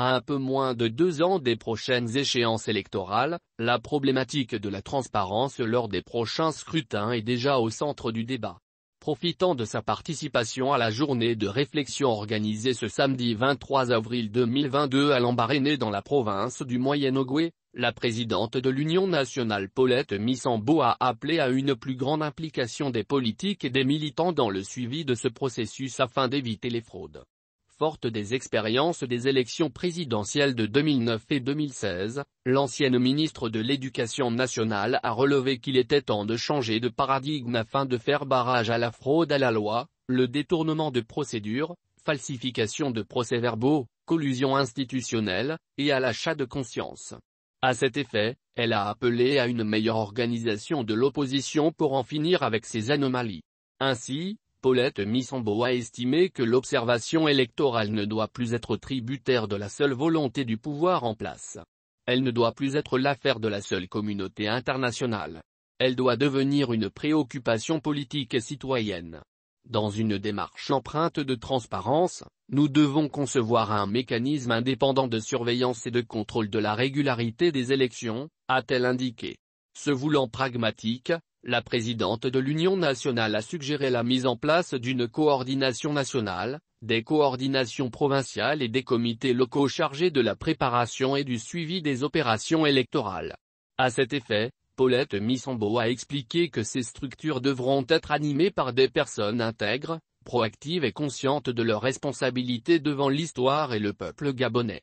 à un peu moins de deux ans des prochaines échéances électorales, la problématique de la transparence lors des prochains scrutins est déjà au centre du débat. Profitant de sa participation à la journée de réflexion organisée ce samedi 23 avril 2022 à Lambaréné dans la province du Moyen-Ogoué, la présidente de l'Union nationale Paulette Missambo a appelé à une plus grande implication des politiques et des militants dans le suivi de ce processus afin d'éviter les fraudes forte des expériences des élections présidentielles de 2009 et 2016, l'ancienne ministre de l'Éducation nationale a relevé qu'il était temps de changer de paradigme afin de faire barrage à la fraude à la loi, le détournement de procédures, falsification de procès-verbaux, collusion institutionnelle, et à l'achat de conscience. À cet effet, elle a appelé à une meilleure organisation de l'opposition pour en finir avec ces anomalies. Ainsi, Paulette Missambo a estimé que l'observation électorale ne doit plus être tributaire de la seule volonté du pouvoir en place. Elle ne doit plus être l'affaire de la seule communauté internationale. Elle doit devenir une préoccupation politique et citoyenne. Dans une démarche empreinte de transparence, nous devons concevoir un mécanisme indépendant de surveillance et de contrôle de la régularité des élections, a-t-elle indiqué. Se voulant pragmatique, la présidente de l'Union nationale a suggéré la mise en place d'une coordination nationale, des coordinations provinciales et des comités locaux chargés de la préparation et du suivi des opérations électorales. À cet effet, Paulette Missambo a expliqué que ces structures devront être animées par des personnes intègres, proactives et conscientes de leurs responsabilités devant l'histoire et le peuple gabonais.